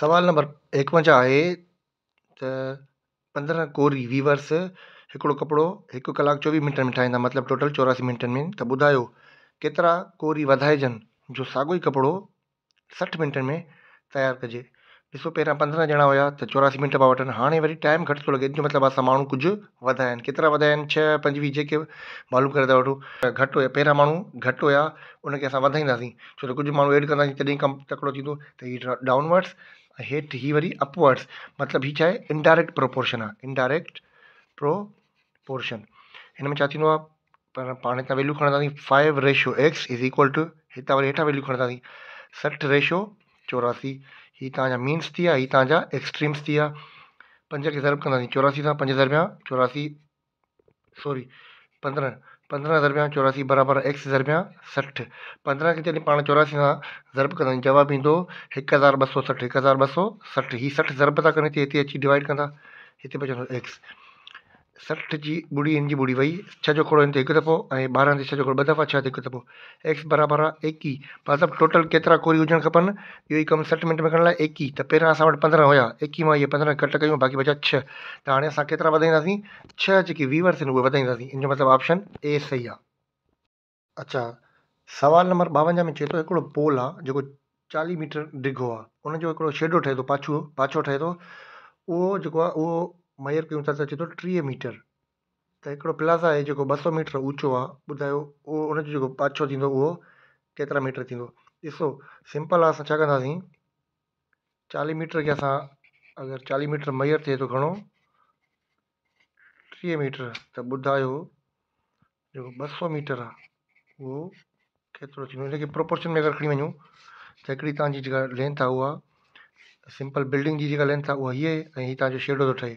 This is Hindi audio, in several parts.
सवाल नंबर एकवंजाह आहे त पंद्रहं कोरी वीवर्स हिकिड़ो कपिड़ो हिकु कलाकु चोवीह मिंट में ठाहींदा मतलब टोटल चोरासी मिनट में त ॿुधायो केतिरा कोरी वधाइजनि जो साॻियो ही कपड़ो सठ मिनट में तैयार कजे ॾिसो पहिरियां पंद्रहं ॼणा हुया त चौरासी मिंट पिया वठनि हाणे वरी टाइम घटि थो लॻे अॼु मतिलबु असां माण्हू कुझु वधाया आहिनि केतिरा वधाया आहिनि छह पंजवीह जेके मालूम करे था वठूं घटि हुया पहिरियां माण्हू घटि हुआ हुनखे असां वधाईंदासीं छो त कुझु माण्हू एड कंदासीं तॾहिं कमु तकिड़ो थींदो त हीअ डाउनवर्ड्स हेठि हीअ वरी अपवर्ड्स मतिलबु हीअ आहे इनडायरेक्ट प्रोपोर्शन आहे इनडायरेक्ट प्रोपोर्शन हिन में छा थींदो आहे पर पाण हितां वैल्यू खणंदासीं five ratio x is equal to हितां वरी हेठां वैल्यू खणंदासीं सठि रेशो चौरासी ही तव्हांजा मीन्स थी ही तव्हांजा एक्सट्रीम्स थी पंज के ज़रब कंदासीं चौरासी सां पंज रुपया चौरासी सॉरी पंद्रह पंद्रहं दरमियां चौरासी बराबर एक्स दरमियां सठ पंद्रह के जॾहिं पाण चौरासी सां ज़रब कंदा जवाब जवाबु ईंदो हिकु हज़ार ॿ सौ सठि हज़ार ॿ सौ सठि हीअ ज़रब था कनि इतने हिते अची डिवाइड कंदा हिते बचंदो एक्स सठि जी ॿुड़ी हिन जी ॿुड़ी वई छह जो थोरो हिन ते हिकु दफ़ो ऐं ॿारहं ते छह जो खोड़ो ॿ दफ़ा छह ते हिकु दफ़ो एक्स बराबरि आहे एकी मतिलबु टोटल केतिरा कोरी हुजणु खपनि इहो ई कमु सठि मिंट में करण लाइ एकी e. त पहिरियां असां वटि पंद्रहं हुया एकी e मां इहे पंद्रहं कट कयूं बाक़ी बचा छह त हाणे असां केतिरा वधाईंदासीं छह जेके वीवर्स आहिनि उहे वधाईंदासीं इन जो मतिलबु ऑप्शन ए सही आहे अच्छा सवाल नंबर ॿावंजाह में चए थो हिकिड़ो पोल आहे जेको चालीह मीटर डिघो आहे उनजो हिकिड़ो शेडो ठहे थो पाछो पाछो ठहे थो उहो जेको आहे उहो मयर कयूं था त अचे थो टीह मीटर त हिकिड़ो प्लाज़ा आहे जेको ॿ सौ मीटर ऊचो आहे ॿुधायो उहो उनजो जेको पाछो थींदो उहो केतिरा मीटर थींदो ॾिसो सिंपल आहे असां छा कंदासीं चालीह मीटर खे असां अगरि चालीह मीटर मयर थिए थो घणो टीह मीटर त ॿुधायो जेको ॿ सौ मीटर आहे उहो केतिरो थींदो प्रोपोर्शन में अगरि खणी वञूं त हिकिड़ी तव्हांजी लेंथ आहे सिंपल बिल्डिंग जी जेका लेंथ है उहा हीअ आहे ऐं शेडो तो ठे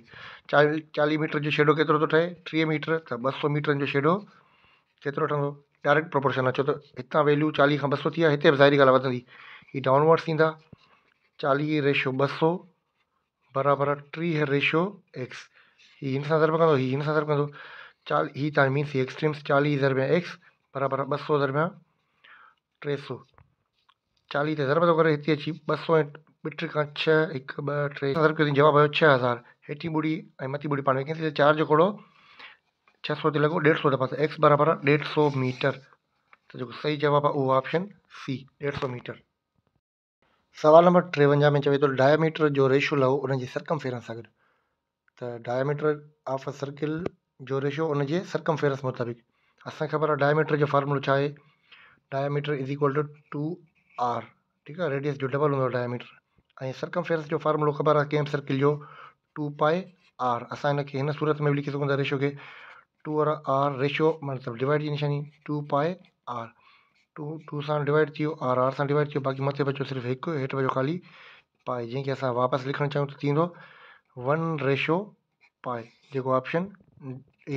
चाली चाली मीटर जो शेडो केतो तो ठे टी मीटर तो ॿ सौ मीटरनि जो शेडो केतो ठहंदो डायरेक्ट प्रोपोर्शन आहे तो इतना वैल्यू चाली का ॿ थी इतने जारी बि ज़ाहिरी ॻाल्हि आहे वधंदी हीअ रेशो ॿ सौ बराबरि आहे रेशो एक्स हीअ इन सां ज़रब कंदो हीअ हिन सां ज़रब कंदो चाल हीअ तव्हां मीन्स हीअ एक्सट्रीम्स चाली जरबे एक्स बराबर आहे ॿ सौ ज़रबिया टे सौ चाली ते ज़रब तो करे हिते अची ॿ सौ মিটার কাছ একবা 3 উত্তর কৰি জবাব হয় 6000 80 বুঢ়ি আৰু মতি বুঢ়ি পাৰে কেঞ্চি চাৰ জোকړو 600 ত লাগো 150ৰ পাছ X = 150 মিটাৰ তে যোক সঠিক জবাব হয় অপশন C 150 মিটাৰ সৱাল নম্বৰ 53 মই চাবো ডায়ামিটাৰৰ যো ৰেশিও লও অনৰৰ സർকমফাৰেন্স আগ তে ডায়ামিটাৰ অফ আ सर्कल যো ৰেশিও অনৰৰ സർকমফাৰেন্স مطابق asa খবৰ ডায়ামিটাৰৰ যো ফৰ্মুলা চাই ডায়ামিটাৰ = 2r ঠিক আছে ৰেডিয়াস যো টেবুল হ'ল ডায়ামিটাৰ ऐं सर्कमफेरेंस जो फॉर्मुलो ख़बर आहे कंहिं बि सर्किल जो टू पाए आर असां हिन हिन सूरत में बि लिखी सघूं था रेशो खे टू और आर रेशो मतिलबु डिवाइड जी निशानी two pi r two two सां डिवाइड थी वियो आर आर सां डिवाइड थी वियो बाक़ी मथे बचो सिर्फ़ु हिकु हेठि बचो ख़ाली पाए जंहिंखे असां वापसि लिखणु चाहियूं त थींदो वन रेशो पाए जेको ऑप्शन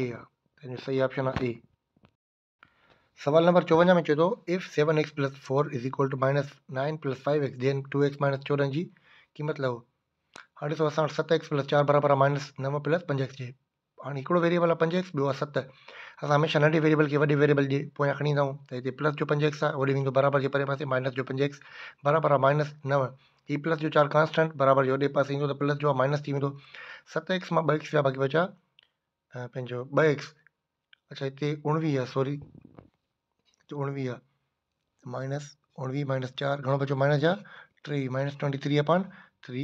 ए आहे सही ऑप्शन आहे ए सवाल नंबर चौवंजा में तो if seven x plus four is equal to minus nine plus five x then two x minus चौदह जी क़ीमत लहो हाँ ऐसो असां सत एक्स प्लस चार बराबर है माइनस नव प्लस पंज एक्स जे हाँ तो वेरिएबल है पंज एक्स बो सत असां हमेशा नंढे वेरिएबल के वॾे वेरिएबल के पोयां खी ईंदा तो त प्लस जो पंज एक्स है वो बराबर के परे पास माइनस जो पंज एक्स बराबर है माइनस नव ये प्लस जो चार कॉन्स्टेंट बराबर जो पास पासे तो प्लस जो माइनस थी सत एक्स में ॿ एक्स बाक़ी बचा पंहिंजो ब एक्स अच्छा इतने उणिवीह सॉरी उणिवीह आहे माइनस उणिवीह माइनस चारि घणो बचो माइनस जा टेवीह माइनस ट्वैंटी थ्री आहे पॉइंट थ्री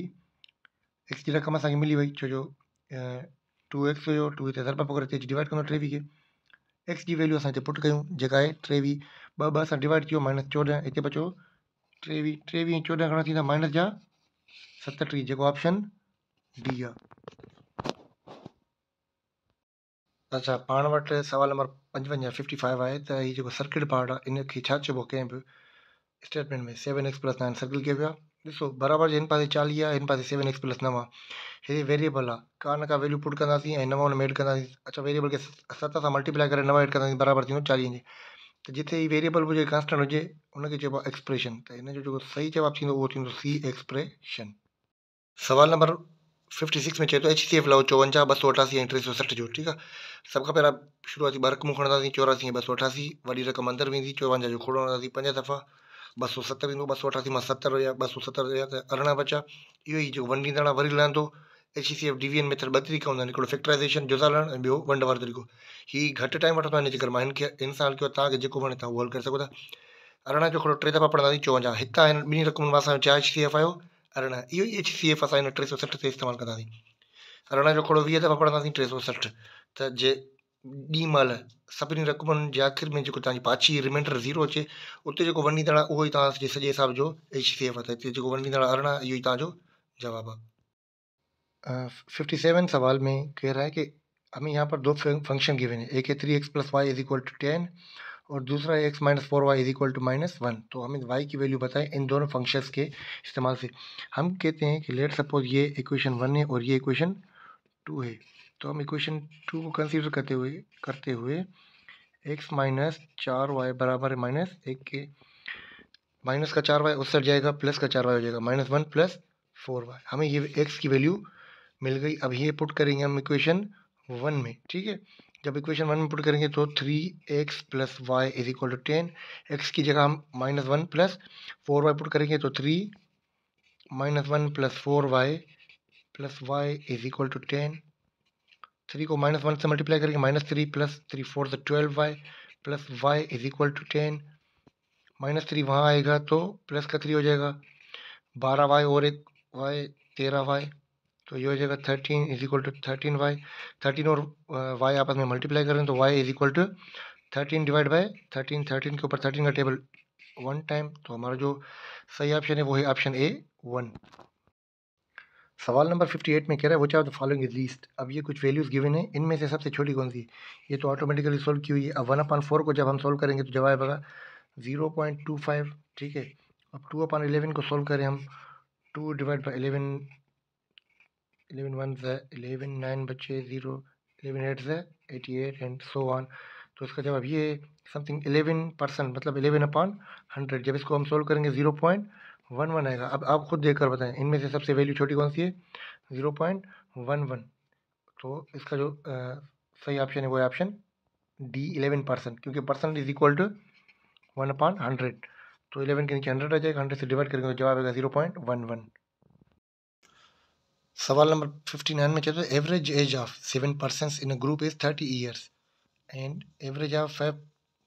एक्स जी रक़म असांखे मिली वई छो जो टू एक्स हुयो टू हिते दरप डिवाइड कंदो टेवीह खे एक्स जी वैल्यू असां हिते पुटु कयूं जेका आहे टेवीह ॿ ॿ असां डिवाइड कयो माइनस चोॾहं हिते बचो टेवीह टेवीह चोॾहं घणा थींदा माइनस जा सतटीह जेको ऑप्शन डी आहे अच्छा पाण वटि नंबर 55 આય તો આ જો સર્કિટ પાર્ટ આ ઇને કી છાછબો કે સ્ટેટમેન્ટ મે 7x + 9 સર્કલ કે પ્યા દસો બરાબર જન પાસે 40 આન પાસે 7x + 9 હે વેરીએબલ આ કાન કા વેલ્યુ પુટ કરનસી અને મેલ કરનસી અચ્છા વેરીએબલ કે 7 સા મલ્ટીપ્લાય કરે નમ એડ કરનસી બરાબર 40 જ ત જથે વેરીએબલ મુજે કોન્સ્ટન્ટ હોજે ઉન કે જો એક્સપ્રેશન ત ઇને જો સહી જવાબ થીન વો થીન સી એક્સપ્રેશન સવાલ નંબર फिफ्टी सिक्स में चए थो एच सी एफ लाओ चोवंजाहु ॿ सौ अठासी ऐं टे सौ सठि जो ठीकु आहे सभ खां पहिरियों शुरूआती ॿ रक़मूं खणंदासीं चौरासी ऐं ॿ सौ अठासी वॾी रक़म अंदरि वेंदी चोवंजाहु जो खोड़ो हणंदासीं पंज दफ़ा ॿ सौ सतरि ईंदो ॿ सौ अठासी मां सतरि हुया ॿ सौ सतरि हुया त अरिड़हं बचा इहो ई जेको वंडींदड़ आहे वरी लहंदो एच सी एफ में त ॿ तरीक़ा हूंदा आहिनि हिकिड़ो फैक्टराइज़ेशन फैक्ट्राइज़ेशन जुज़ारण ऐं ॿियो वंड वारो तरीक़ो हीउ घटि टाइम वठंदो आहे हिन जे करे मां हिनखे हिन साल कयो तव्हांखे जेको वणे तव्हां उहो हल करे सघो था अरिड़हं जो टे दफ़ा पढ़ंदासीं चोवंजाहु हिकु आहिनि ॿिनी मां असांजो चारि एच सी एफ आयो अरिड़हं इहो ई एच सी एफ असां टे सौ सठि ते इस्तेमालु कंदासीं अरिड़हं जो खोड़ो वीह दफ़ा पढ़ंदासीं टे सौ सठि त जे ॾींहुं महिल सभिनी रक़मनि जे आख़िर में जेको तव्हांजी पाछी रिमाइंडर ज़ीरो अचे उते जेको वञी तड़ा उहो ई तव्हांजे सॼे हिसाब जो एच सी एफ आहे हिते जेको वञी तड़ा अरिड़हं इहो ई तव्हांजो जवाबु आहे फिफ्टी सेवन सवाल में कह रहा है कि हमें यहाँ पर दो फंक्शन गिवन है एक three x plus y is equal to ten और दूसरा x minus four y is equal to minus one तो हमें वाई की वैल्यू बताएं इन दोनों फंक्शंस के इस्तेमाल से हम कहते हैं कि लेट सपोज ये इक्वेशन वन है और ये इक्वेशन टू है तो हम इक्वेशन टू को कंसीडर करते हुए करते हुए एक्स माइनस चार वाई बराबर माइनस एक के माइनस का चार वाई उस सट जाएगा प्लस का चार वाई हो जाएगा minus one plus four y हमें ये एक्स की वैल्यू मिल गई अब ये पुट करेंगे हम इक्वेशन वन में ठीक है जब इक्वेशन वन में पुट करेंगे तो three x plus y is equal to ten x की जगह हम minus one plus four y put करेंगे तो three minus one plus four y plus y is equal to ten three को माइनस वन से मल्टीप्लाई करेंगे minus three plus three four से twelve y plus y is equal to ten minus three वहाँ आएगा तो प्लस का थ्री हो जाएगा बारह वाई और एक वाई तेरह वाई तो ये हो जाएगा thirteen is equal to thirteen y thirteen और वाई आपस में मल्टीप्लाई करें तो y is equal to thirteen divide by thirteen thirteen के ऊपर थर्टीन का टेबल वन टाइम तो हमारा जो सही ऑप्शन है वो है ऑप्शन ए वन सवाल नंबर फिफ्टी एट में कह रहा है वो चाहे द फॉलोइंग इज लीस्ट अब ये कुछ वैल्यूज़ गिवन है इनमें से सबसे छोटी कौन सी ये तो ऑटोमेटिकली सोल्व की हुई है अब वन अपॉन फोर को जब हम सोल्व करेंगे तो जवाब आएगा जीरो पॉइंट टू फाइव ठीक है अब टू अपॉन इलेवन को सोल्व करें हम two divide by eleven 11 one ज़ नाइन बच्चे ज़ीरो 11 एट ज़ 88 एंड सो वन तो इसका जवाब ये समथिंग 11 परसेंट मतलब 11 अपॉन हंड्रेड जब इसको हम सोल्व करेंगे ज़ीरो पॉइंट वन वन आएगा अब आप खुद देख कर बताएं इनमें से सबसे वैल्यू छोटी कौन सी है ज़ीरो पॉइंट वन वन तो इसका जो आ, सही ऑप्शन है वो है ऑप्शन डी इलेवन परसेंट क्योंकि percent is equal to one upon hundred तो इलेवन के नीचे हंड्रेड आ जाएगा हंड्रेड से डिवाइड करेंगे तो जवाब आएगा ज़ीरो पॉइंट वन वन सवाल नंबर फिफ्टी नाइन में कहते हैं average age of seven person in group is thirty years and average of five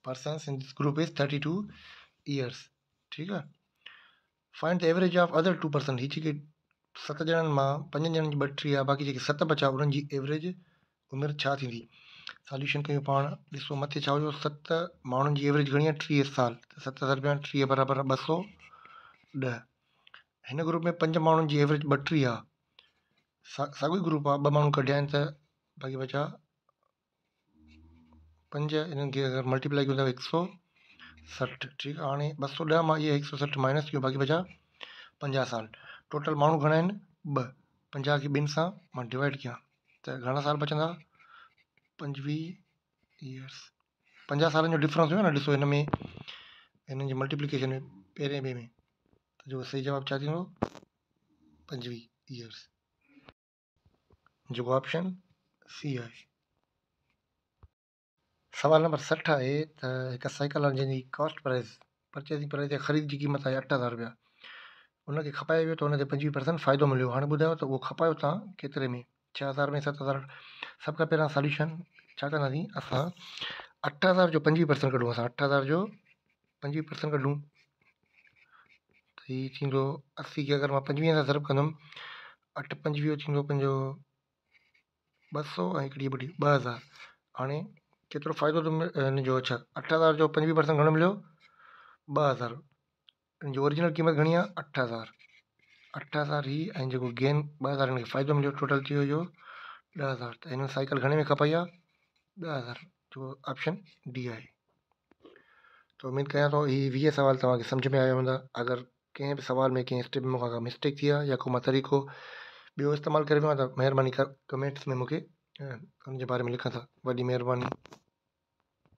person in this group is thirty two years ठीक है find the average of other two person ही जेके सत ॼणनि मां पंजनि ॼणनि जी ॿटीह आहे बाक़ी जेके सत बचा उन्हनि जी एवरेज उमिरि छा थींदी सॉल्यूशन कयूं पाण ॾिसो मथे छा हुयो सत माण्हुनि जी एवरेज घणी आहे टीह साल सत रुपिया टीह बराबरि ॿ सौ ॾह हिन ग्रुप में पंज माण्हुनि जी एवरेज ॿटीह आहे सा साॻियो ग्रुप आहे ॿ माण्हू कढिया आहिनि त बाक़ी बचा पंज हिननि खे अगरि मल्टीप्लाई कंदव हिकु सौ सठि ठीकु आहे हाणे ॿ सौ ॾह मां इहे हिकु सौ सठि माइनस कयो बाक़ी बचा पंजाह साल टोटल माण्हू घणा आहिनि ॿ पंजाह खे ॿिनि सां मां डिवाइड कयां त घणा साल बचंदा पंजवीह ईयर्स पंजाह सालनि जो डिफ्रेंस हुयो न ॾिसो हिन में हिननि जे मल्टीप्लीकेशन में पहिरें ॿिए में त जेको सही जवाबु छा थींदो पंजवीह ईयर्स जो ऑप्शन सी आहे सवाल नंबर सठ आहे त हिकु साइकिल आहे जंहिंजी कॉस्ट प्राइस परचेसिंग प्राइस या ख़रीद जी क़ीमत आहे अठ हज़ार रुपया हुनखे खपाए वियो त हुनखे तो पंजवीह परसेंट फ़ाइदो मिलियो हाणे ॿुधायो त उहो खपायो तव्हां केतिरे में छह हज़ार में सत हज़ार सभ खां पहिरियां सॉल्यूशन छा कंदासीं असां अठ हज़ार जो पंजवीह परसेंट कढूं असां अठ हज़ार जो पंजवीह परसेंट कढूं त हीअ थींदो असी खे अगरि मां पंजवीह सां सर्व कंदुमि अठ पंजवीह थींदो पंहिंजो ॿ सौ ऐं हिकिड़ी ॿुढी ॿ हज़ार हाणे केतिरो फ़ाइदो थो तो अठ हज़ार जो पंजवीह परसेंट घो मिलियो ॿ हज़ार हिन ओरिजिनल क़ीमत घनी आहे अठ हज़ार अठ हज़ार ही ऐं गेन ब हज़ार हिन खे फ़ाइदो टोटल थी वियो इहो हज़ार त हिन साइकिल घणे में खपाई आहे ॾह हज़ार जो ऑप्शन डी है तो उम्मीद कयां तो ये वी सवाल तक समझ में आया हूंदा अगर कंहिं बि सुवाल में कें स्टेप में मूंखां मिस्टेक थी या को तरीक़ो बो इस्तेमाल कर कमेंट्स में मुख्य बारे में लिखा था वही